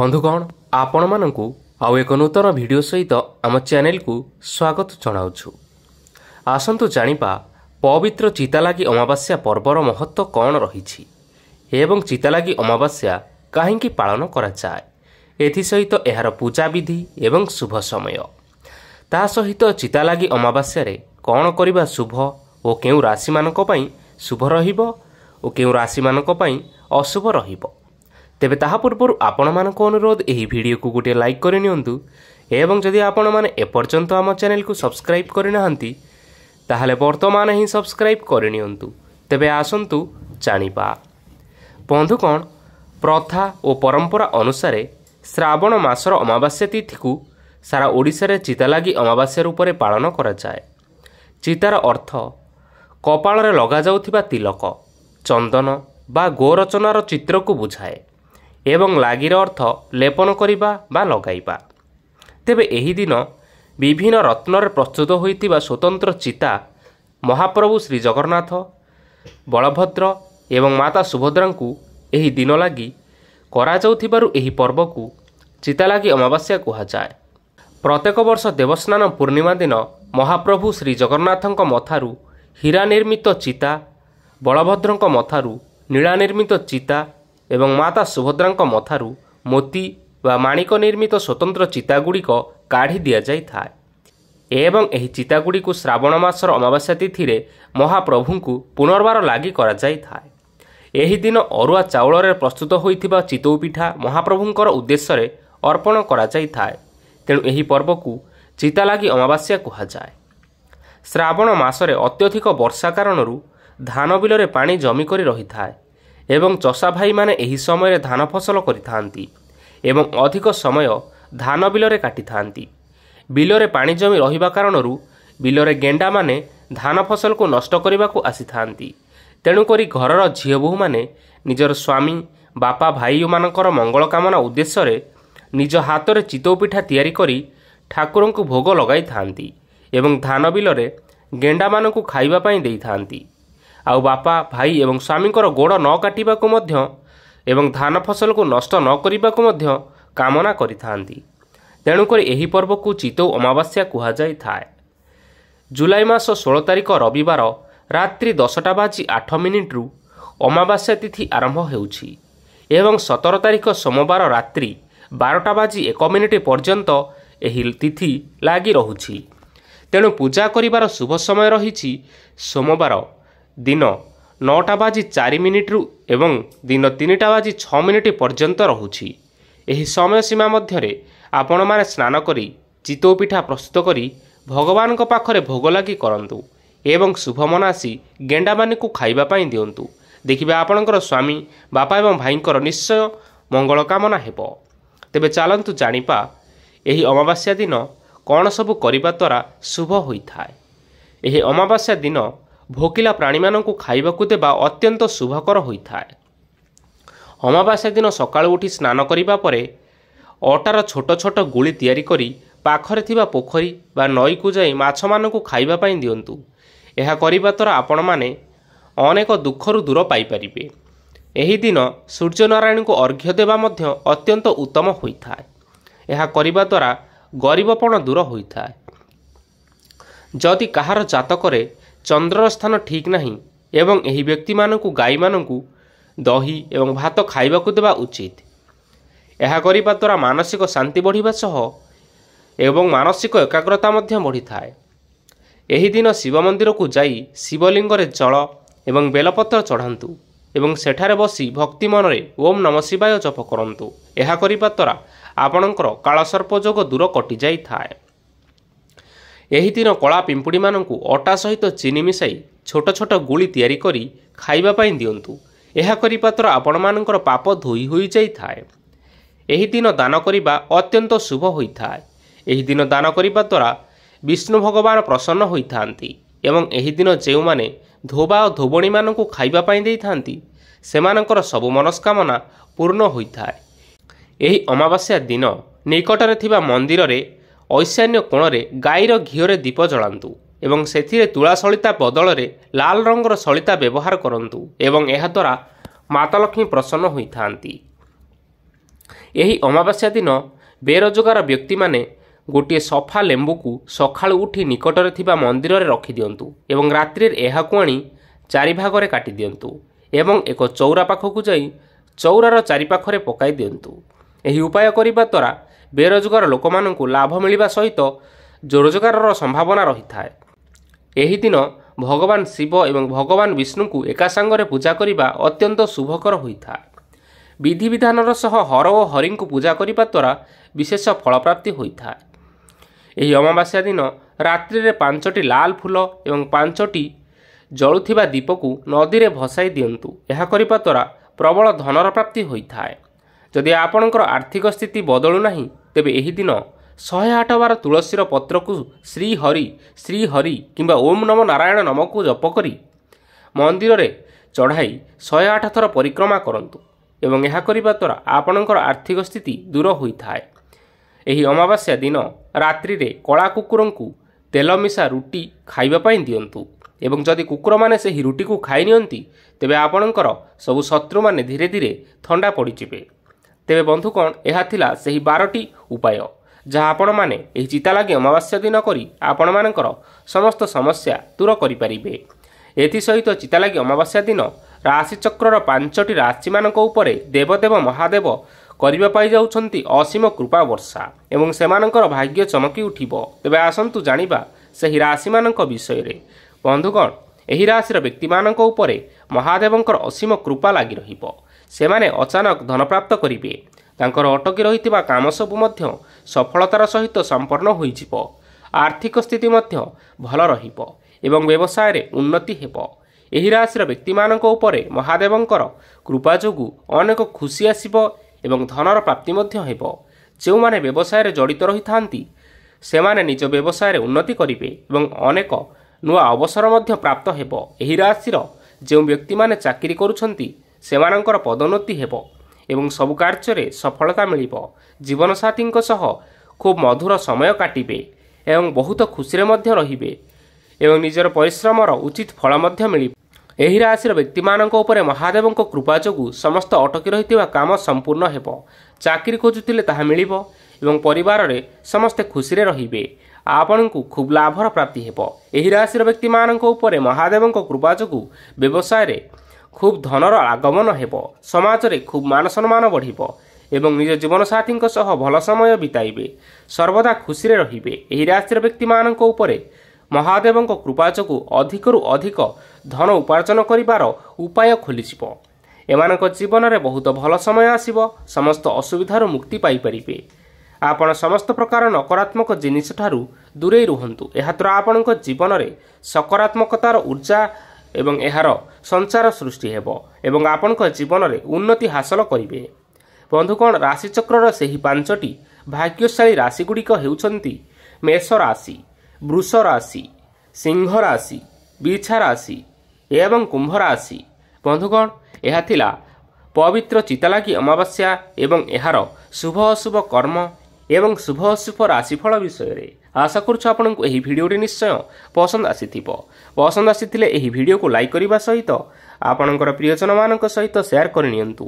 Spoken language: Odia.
ବନ୍ଧୁଗଣ ଆପଣମାନଙ୍କୁ ଆଉ ଏକ ନୂତନ ଭିଡ଼ିଓ ସହିତ ଆମ ଚ୍ୟାନେଲକୁ ସ୍ୱାଗତ ଜଣାଉଛୁ ଆସନ୍ତୁ ଜାଣିବା ପବିତ୍ର ଚିତାଲାଗି ଅମାବାସ୍ୟା ପର୍ବର ମହତ୍ତ୍ୱ କ'ଣ ରହିଛି ଏବଂ ଚିତାଲାଗି ଅମାବାସ୍ୟା କାହିଁକି ପାଳନ କରାଯାଏ ଏଥିସହିତ ଏହାର ପୂଜାବିଧି ଏବଂ ଶୁଭ ସମୟ ତା ସହିତ ଚିତାଲାଗି ଅମାବାସ୍ୟାରେ କ'ଣ କରିବା ଶୁଭ ଓ କେଉଁ ରାଶିମାନଙ୍କ ପାଇଁ ଶୁଭ ରହିବ ଓ କେଉଁ ରାଶିମାନଙ୍କ ପାଇଁ ଅଶୁଭ ରହିବ ତେବେ ତାହା ପୂର୍ବରୁ ଆପଣମାନଙ୍କ ଅନୁରୋଧ ଏହି ଭିଡ଼ିଓକୁ ଗୋଟିଏ ଲାଇକ୍ କରିନିଅନ୍ତୁ ଏବଂ ଯଦି ଆପଣମାନେ ଏପର୍ଯ୍ୟନ୍ତ ଆମ ଚ୍ୟାନେଲକୁ ସବସ୍କ୍ରାଇବ୍ କରିନାହାନ୍ତି ତାହେଲେ ବର୍ତ୍ତମାନ ହିଁ ସବସ୍କ୍ରାଇବ୍ କରିନିଅନ୍ତୁ ତେବେ ଆସନ୍ତୁ ଜାଣିବା ବନ୍ଧୁ କ'ଣ ପ୍ରଥା ଓ ପରମ୍ପରା ଅନୁସାରେ ଶ୍ରାବଣ ମାସର ଅମାବାସ୍ୟା ତିଥିକୁ ସାରା ଓଡ଼ିଶାରେ ଚିତା ଲାଗି ଅମାବାସ୍ୟା ରୂପରେ ପାଳନ କରାଯାଏ ଚିତାର ଅର୍ଥ କପାଳରେ ଲଗାଯାଉଥିବା ତିଲକ ଚନ୍ଦନ ବା ଗୋରଚନାର ଚିତ୍ରକୁ ବୁଝାଏ ଏବଂ ଲାଗିର ଅର୍ଥ ଲେପନ କରିବା ବା ଲଗାଇବା ତେବେ ଏହି ଦିନ ବିଭିନ୍ନ ରତ୍ନରେ ପ୍ରସ୍ତୁତ ହୋଇଥିବା ସ୍ୱତନ୍ତ୍ର ଚିତା ମହାପ୍ରଭୁ ଶ୍ରୀଜଗନ୍ନାଥ ବଳଭଦ୍ର ଏବଂ ମାତା ସୁଭଦ୍ରାଙ୍କୁ ଏହି ଦିନ ଲାଗି କରାଯାଉଥିବାରୁ ଏହି ପର୍ବକୁ ଚିତାଲାଗି ଅମାବାସ୍ୟା କୁହାଯାଏ ପ୍ରତ୍ୟେକ ବର୍ଷ ଦେବସ୍ନାନ ପୂର୍ଣ୍ଣିମା ଦିନ ମହାପ୍ରଭୁ ଶ୍ରୀଜଗନ୍ନାଥଙ୍କ ମଥାରୁ ହୀରା ନିର୍ମିତ ଚିତା ବଳଭଦ୍ରଙ୍କ ମଥାରୁ ନୀଳା ନିର୍ମିତ ଚିତା ଏବଂ ମାତା ସୁଭଦ୍ରାଙ୍କ ମଥାରୁ ମୋତି ବା ମାଣିକ ନିର୍ମିତ ସ୍ୱତନ୍ତ୍ର ଚିତାଗୁଡ଼ିକ କାଢ଼ି ଦିଆଯାଇଥାଏ ଏବଂ ଏହି ଚିତାଗୁଡ଼ିକୁ ଶ୍ରାବଣ ମାସର ଅମାବାସ୍ୟା ତିଥିରେ ମହାପ୍ରଭୁଙ୍କୁ ପୁନର୍ବାର ଲାଗି କରାଯାଇଥାଏ ଏହି ଦିନ ଅରୁଆ ଚାଉଳରେ ପ୍ରସ୍ତୁତ ହୋଇଥିବା ଚିତଉ ପିଠା ମହାପ୍ରଭୁଙ୍କର ଉଦ୍ଦେଶ୍ୟରେ ଅର୍ପଣ କରାଯାଇଥାଏ ତେଣୁ ଏହି ପର୍ବକୁ ଚିତାଲାଗି ଅମାବାସ୍ୟା କୁହାଯାଏ ଶ୍ରାବଣ ମାସରେ ଅତ୍ୟଧିକ ବର୍ଷା କାରଣରୁ ଧାନ ବିଲରେ ପାଣି ଜମି କରି ରହିଥାଏ ଏବଂ ଚଷା ଭାଇମାନେ ଏହି ସମୟରେ ଧାନ ଫସଲ କରିଥାନ୍ତି ଏବଂ ଅଧିକ ସମୟ ଧାନ ବିଲରେ କାଟିଥାନ୍ତି ବିଲରେ ପାଣି ଜମି ରହିବା କାରଣରୁ ବିଲରେ ଗେଣ୍ଡାମାନେ ଧାନ ଫସଲକୁ ନଷ୍ଟ କରିବାକୁ ଆସିଥାନ୍ତି ତେଣୁକରି ଘରର ଝିଅ ବୋହୂମାନେ ନିଜର ସ୍ୱାମୀ ବାପା ଭାଇମାନଙ୍କର ମଙ୍ଗଳ କାମନା ଉଦ୍ଦେଶ୍ୟରେ ନିଜ ହାତରେ ଚିତଉ ପିଠା ତିଆରି କରି ଠାକୁରଙ୍କୁ ଭୋଗ ଲଗାଇଥାନ୍ତି ଏବଂ ଧାନ ବିଲରେ ଗେଣ୍ଡାମାନଙ୍କୁ ଖାଇବା ପାଇଁ ଦେଇଥାନ୍ତି ଆଉ ବାପା ଭାଇ ଏବଂ ସ୍ୱାମୀଙ୍କର ଗୋଡ଼ ନ କାଟିବାକୁ ମଧ୍ୟ ଏବଂ ଧାନ ଫସଲକୁ ନଷ୍ଟ ନ କରିବାକୁ ମଧ୍ୟ କାମନା କରିଥାନ୍ତି ତେଣୁକରି ଏହି ପର୍ବକୁ ଚିତଉ ଅମାବାସ୍ୟା କୁହାଯାଇଥାଏ ଜୁଲାଇ ମାସ ଷୋହଳ ତାରିଖ ରବିବାର ରାତ୍ରି ଦଶଟା ବାଜି ଆଠ ମିନିଟ୍ରୁ ଅମାବାସ୍ୟା ତିଥି ଆରମ୍ଭ ହେଉଛି ଏବଂ ସତର ତାରିଖ ସୋମବାର ରାତ୍ରି ବାରଟା ବାଜି ଏକ ମିନିଟ୍ ପର୍ଯ୍ୟନ୍ତ ଏହି ତିଥି ଲାଗି ରହୁଛି ତେଣୁ ପୂଜା କରିବାର ଶୁଭ ସମୟ ରହିଛି ସୋମବାର ଦିନ ନଅଟା ବାଜି ଚାରି ମିନିଟ୍ରୁ ଏବଂ ଦିନ ତିନିଟା ବାଜି ଛଅ ମିନିଟ୍ ପର୍ଯ୍ୟନ୍ତ ରହୁଛି ଏହି ସମୟ ସୀମା ମଧ୍ୟରେ ଆପଣମାନେ ସ୍ନାନ କରି ଚିତଉ ପିଠା ପ୍ରସ୍ତୁତ କରି ଭଗବାନଙ୍କ ପାଖରେ ଭୋଗ ଲାଗି କରନ୍ତୁ ଏବଂ ଶୁଭମନ ଆସି ଗେଣ୍ଡାମାନଙ୍କୁ ଖାଇବା ପାଇଁ ଦିଅନ୍ତୁ ଦେଖିବେ ଆପଣଙ୍କର ସ୍ୱାମୀ ବାପା ଏବଂ ଭାଇଙ୍କର ନିଶ୍ଚୟ ମଙ୍ଗଳ କାମନା ହେବ ତେବେ ଚାଲନ୍ତୁ ଜାଣିବା ଏହି ଅମାବାସ୍ୟା ଦିନ କ'ଣ ସବୁ କରିବା ଦ୍ୱାରା ଶୁଭ ହୋଇଥାଏ ଏହି ଅମାବାସ୍ୟା ଦିନ ଭୋକିଲା ପ୍ରାଣୀମାନଙ୍କୁ ଖାଇବାକୁ ଦେବା ଅତ୍ୟନ୍ତ ଶୁଭକର ହୋଇଥାଏ ଅମାବାସ୍ୟା ଦିନ ସକାଳୁ ଉଠି ସ୍ନାନ କରିବା ପରେ ଅଟାର ଛୋଟ ଛୋଟ ଗୁଳି ତିଆରି କରି ପାଖରେ ଥିବା ପୋଖରୀ ବା ନଈକୁ ଯାଇ ମାଛମାନଙ୍କୁ ଖାଇବା ପାଇଁ ଦିଅନ୍ତୁ ଏହା କରିବା ଦ୍ୱାରା ଆପଣମାନେ ଅନେକ ଦୁଃଖରୁ ଦୂର ପାଇପାରିବେ ଏହି ଏହିଦିନ ସୂର୍ଯ୍ୟନାରାୟଣଙ୍କୁ ଅର୍ଘ୍ୟ ଦେବା ମଧ୍ୟ ଅତ୍ୟନ୍ତ ଉତ୍ତମ ହୋଇଥାଏ ଏହା କରିବା ଦ୍ୱାରା ଗରିବପଣ ଦୂର ହୋଇଥାଏ ଯଦି କାହାର ଜାତକରେ ଚନ୍ଦ୍ରର ସ୍ଥାନ ଠିକ୍ ନାହିଁ ଏବଂ ଏହି ବ୍ୟକ୍ତିମାନଙ୍କୁ ଗାଈମାନଙ୍କୁ ଦହି ଏବଂ ଭାତ ଖାଇବାକୁ ଦେବା ଉଚିତ ଏହା କରିବା ଦ୍ୱାରା ମାନସିକ ଶାନ୍ତି ବଢ଼ିବା ସହ ଏବଂ ମାନସିକ ଏକାଗ୍ରତା ମଧ୍ୟ ବଢ଼ିଥାଏ ଏହି ଦିନ ଶିବ ମନ୍ଦିରକୁ ଯାଇ ଶିବଲିଙ୍ଗରେ ଜଳ ଏବଂ ବେଲପତ୍ର ଚଢ଼ାନ୍ତୁ ଏବଂ ସେଠାରେ ବସି ଭକ୍ତି ମନରେ ଓମ୍ ନମ ଶିବାୟ ଜପ କରନ୍ତୁ ଏହା କରିବା ଦ୍ୱାରା ଆପଣଙ୍କର କାଳସର୍ପଯୋଗ ଦୂର କଟିଯାଇଥାଏ ଏହି ଦିନ କଳା ପିମ୍ପୁଡ଼ିମାନଙ୍କୁ ଅଟା ସହିତ ଚିନି ମିଶାଇ ଛୋଟ ଛୋଟ ଗୁଳି ତିଆରି କରି ଖାଇବା ପାଇଁ ଦିଅନ୍ତୁ ଏହା କରିବା ଦ୍ୱାରା ଆପଣମାନଙ୍କର ପାପ ଧୋଇ ହୋଇଯାଇଥାଏ ଏହି ଦିନ ଦାନ କରିବା ଅତ୍ୟନ୍ତ ଶୁଭ ହୋଇଥାଏ ଏହି ଦିନ ଦାନ କରିବା ଦ୍ୱାରା ବିଷ୍ଣୁ ଭଗବାନ ପ୍ରସନ୍ନ ହୋଇଥାନ୍ତି ଏବଂ ଏହି ଦିନ ଯେଉଁମାନେ ଧୋବା ଓ ଧୋବଣୀମାନଙ୍କୁ ଖାଇବା ପାଇଁ ଦେଇଥାନ୍ତି ସେମାନଙ୍କର ସବୁ ମନସ୍କାମନା ପୂର୍ଣ୍ଣ ହୋଇଥାଏ ଏହି ଅମାବାସ୍ୟା ଦିନ ନିକଟରେ ଥିବା ମନ୍ଦିରରେ ଐଶାନ୍ୟ କୋଣରେ ଗାଈର ଘିଅରେ ଦୀପ ଜଳାନ୍ତୁ ଏବଂ ସେଥିରେ ତୁଳା ସଳିତା ବଦଳରେ ଲାଲ ରଙ୍ଗର ସଳିତା ବ୍ୟବହାର କରନ୍ତୁ ଏବଂ ଏହାଦ୍ୱାରା ଲକ୍ଷ୍ମୀ ପ୍ରସନ୍ନ ହୋଇଥାନ୍ତି ଏହି ଅମାବାସ୍ୟା ଦିନ ବେରୋଜଗାର ବ୍ୟକ୍ତିମାନେ ଗୋଟିଏ ସଫା ଲେମ୍ବୁକୁ ସକାଳୁ ଉଠି ନିକଟରେ ଥିବା ମନ୍ଦିରରେ ରଖିଦିଅନ୍ତୁ ଏବଂ ରାତ୍ରିରେ ଏହାକୁ ଆଣି ଚାରି ଚାରିଭାଗରେ କାଟିଦିଅନ୍ତୁ ଏବଂ ଏକ ଚଉରା ପାଖକୁ ଯାଇ ଚଉରାର ଚାରିପାଖରେ ପକାଇ ଦିଅନ୍ତୁ ଏହି ଉପାୟ କରିବା ଦ୍ୱାରା ବେରୋଜଗାର ଲୋକମାନଙ୍କୁ ଲାଭ ମିଳିବା ସହିତ ରୋଜଗାରର ସମ୍ଭାବନା ରହିଥାଏ ଏହିଦିନ ଭଗବାନ ଶିବ ଏବଂ ଭଗବାନ ବିଷ୍ଣୁଙ୍କୁ ଏକାସାଙ୍ଗରେ ପୂଜା କରିବା ଅତ୍ୟନ୍ତ ଶୁଭକର ହୋଇଥାଏ ବିଧିବିଧାନର ସହ ହର ଓ ହରିଙ୍କୁ ପୂଜା କରିବା ଦ୍ୱାରା ବିଶେଷ ଫଳପ୍ରାପ୍ତି ହୋଇଥାଏ ଏହି ଅମାବାସ୍ୟା ଦିନ ରାତ୍ରିରେ ପାଞ୍ଚଟି ଲାଲ ଫୁଲ ଏବଂ ପାଞ୍ଚଟି ଜଳୁଥିବା ଦୀପକୁ ନଦୀରେ ଭସାଇ ଦିଅନ୍ତୁ ଏହା କରିବା ଦ୍ୱାରା ପ୍ରବଳ ଧନର ପ୍ରାପ୍ତି ହୋଇଥାଏ ଯଦି ଆପଣଙ୍କର ଆର୍ଥିକ ସ୍ଥିତି ବଦଳୁନାହିଁ ତେବେ ଏହି ଦିନ ଶହେ ଆଠ ବାର ତୁଳସୀର ପତ୍ରକୁ ଶ୍ରୀହରି ଶ୍ରୀହରି କିମ୍ବା ଓମ୍ ନମ ନାରାୟଣ ନମକୁ ଜପ କରି ମନ୍ଦିରରେ ଚଢ଼ାଇ ଶହେ ଆଠ ଥର ପରିକ୍ରମା କରନ୍ତୁ ଏବଂ ଏହା କରିବା ଦ୍ୱାରା ଆପଣଙ୍କର ଆର୍ଥିକ ସ୍ଥିତି ଦୂର ହୋଇଥାଏ ଏହି ଅମାବାସ୍ୟା ଦିନ ରାତ୍ରିରେ କଳା କୁକୁରଙ୍କୁ ତେଲ ମିଶା ରୁଟି ଖାଇବା ପାଇଁ ଦିଅନ୍ତୁ ଏବଂ ଯଦି କୁକୁରମାନେ ସେହି ରୁଟିକୁ ଖାଇ ନିଅନ୍ତି ତେବେ ଆପଣଙ୍କର ସବୁ ଶତ୍ରୁମାନେ ଧୀରେ ଧୀରେ ଥଣ୍ଡା ପଡ଼ିଯିବେ ତେବେ ବନ୍ଧୁକଣ ଏହା ଥିଲା ସେହି ବାରଟି ଉପାୟ ଯାହା ଆପଣମାନେ ଏହି ଚିତାଲାଗି ଅମାବାସ୍ୟା ଦିନ କରି ଆପଣମାନଙ୍କର ସମସ୍ତ ସମସ୍ୟା ଦୂର କରିପାରିବେ ଏଥିସହିତ ଚିତାଲାଗି ଅମାବାସ୍ୟା ଦିନ ରାଶିଚକ୍ରର ପାଞ୍ଚଟି ରାଶିମାନଙ୍କ ଉପରେ ଦେବଦେବ ମହାଦେବ କରିବା ପାଇଁ ଯାଉଛନ୍ତି ଅସୀମ କୃପା ବର୍ଷା ଏବଂ ସେମାନଙ୍କର ଭାଗ୍ୟ ଚମକି ଉଠିବ ତେବେ ଆସନ୍ତୁ ଜାଣିବା ସେହି ରାଶିମାନଙ୍କ ବିଷୟରେ ବନ୍ଧୁଗଣ ଏହି ରାଶିର ବ୍ୟକ୍ତିମାନଙ୍କ ଉପରେ ମହାଦେବଙ୍କର ଅସୀମ କୃପା ଲାଗି ରହିବ ସେମାନେ ଅଚାନକ ଧନପ୍ରାପ୍ତ କରିବେ ତାଙ୍କର ଅଟକି ରହିଥିବା କାମ ସବୁ ମଧ୍ୟ ସଫଳତାର ସହିତ ସମ୍ପନ୍ନ ହୋଇଯିବ ଆର୍ଥିକ ସ୍ଥିତି ମଧ୍ୟ ଭଲ ରହିବ ଏବଂ ବ୍ୟବସାୟରେ ଉନ୍ନତି ହେବ ଏହି ରାଶିର ବ୍ୟକ୍ତିମାନଙ୍କ ଉପରେ ମହାଦେବଙ୍କର କୃପା ଯୋଗୁଁ ଅନେକ ଖୁସି ଆସିବ ଏବଂ ଧନର ପ୍ରାପ୍ତି ମଧ୍ୟ ହେବ ଯେଉଁମାନେ ବ୍ୟବସାୟରେ ଜଡ଼ିତ ରହିଥାନ୍ତି ସେମାନେ ନିଜ ବ୍ୟବସାୟରେ ଉନ୍ନତି କରିବେ ଏବଂ ଅନେକ ନୂଆ ଅବସର ମଧ୍ୟ ପ୍ରାପ୍ତ ହେବ ଏହି ରାଶିର ଯେଉଁ ବ୍ୟକ୍ତିମାନେ ଚାକିରି କରୁଛନ୍ତି ସେମାନଙ୍କର ପଦୋନ୍ନତି ହେବ ଏବଂ ସବୁ କାର୍ଯ୍ୟରେ ସଫଳତା ମିଳିବ ଜୀବନସାଥୀଙ୍କ ସହ ଖୁବ୍ ମଧୁର ସମୟ କାଟିବେ ଏବଂ ବହୁତ ଖୁସିରେ ମଧ୍ୟ ରହିବେ ଏବଂ ନିଜର ପରିଶ୍ରମର ଉଚିତ ଫଳ ମଧ୍ୟ ମିଳିବ ଏହି ରାଶିର ବ୍ୟକ୍ତିମାନଙ୍କ ଉପରେ ମହାଦେବଙ୍କ କୃପା ଯୋଗୁଁ ସମସ୍ତ ଅଟକି ରହିଥିବା କାମ ସମ୍ପୂର୍ଣ୍ଣ ହେବ ଚାକିରି ଖୋଜୁଥିଲେ ତାହା ମିଳିବ ଏବଂ ପରିବାରରେ ସମସ୍ତେ ଖୁସିରେ ରହିବେ ଆପଣଙ୍କୁ ଖୁବ୍ ଲାଭର ପ୍ରାପ୍ତି ହେବ ଏହି ରାଶିର ବ୍ୟକ୍ତିମାନଙ୍କ ଉପରେ ମହାଦେବଙ୍କ କୃପା ଯୋଗୁଁ ବ୍ୟବସାୟରେ ଖୁବ୍ ଧନର ଆଗମନ ହେବ ସମାଜରେ ଖୁବ୍ ମାନସମ୍ମାନ ବଢ଼ିବ ଏବଂ ନିଜ ଜୀବନସାଥୀଙ୍କ ସହ ଭଲ ସମୟ ବିତାଇବେ ସର୍ବଦା ଖୁସିରେ ରହିବେ ଏହି ରାଶିର ବ୍ୟକ୍ତିମାନଙ୍କ ଉପରେ ମହାଦେବଙ୍କ କୃପା ଯୋଗୁଁ ଅଧିକରୁ ଅଧିକ ଧନ ଉପାର୍ଜନ କରିବାର ଉପାୟ ଖୋଲିଯିବ ଏମାନଙ୍କ ଜୀବନରେ ବହୁତ ଭଲ ସମୟ ଆସିବ ସମସ୍ତ ଅସୁବିଧାରୁ ମୁକ୍ତି ପାଇପାରିବେ ଆପଣ ସମସ୍ତ ପ୍ରକାର ନକାରାତ୍ମକ ଜିନିଷଠାରୁ ଦୂରେଇ ରୁହନ୍ତୁ ଏହାଦ୍ୱାରା ଆପଣଙ୍କ ଜୀବନରେ ସକାରାତ୍ମକତାର ଉର୍ଜା ଏବଂ ଏହାର ସଞ୍ଚାର ସୃଷ୍ଟି ହେବ ଏବଂ ଆପଣଙ୍କ ଜୀବନରେ ଉନ୍ନତି ହାସଲ କରିବେ ବନ୍ଧୁକଣ ରାଶିଚକ୍ରର ସେହି ପାଞ୍ଚଟି ଭାଗ୍ୟଶାଳୀ ରାଶିଗୁଡ଼ିକ ହେଉଛନ୍ତି ମେଷ ରାଶି ବୃଷ ରାଶି ସିଂହ ରାଶି ବିଛା ରାଶି ଏବଂ କୁମ୍ଭ ରାଶି ବନ୍ଧୁଗଣ ଏହା ଥିଲା ପବିତ୍ର ଚିତାଲାଗି ଅମାବାସ୍ୟା ଏବଂ ଏହାର ଶୁଭ ଅଶୁଭ କର୍ମ ଏବଂ ଶୁଭ ଅଶୁଭ ରାଶିଫଳ ବିଷୟରେ ଆଶା କରୁଛୁ ଆପଣଙ୍କୁ ଏହି ଭିଡ଼ିଓଟି ନିଶ୍ଚୟ ପସନ୍ଦ ଆସିଥିବ ପସନ୍ଦ ଆସିଥିଲେ ଏହି ଭିଡ଼ିଓକୁ ଲାଇକ୍ କରିବା ସହିତ ଆପଣଙ୍କର ପ୍ରିୟଜନମାନଙ୍କ ସହିତ ସେୟାର କରିନିଅନ୍ତୁ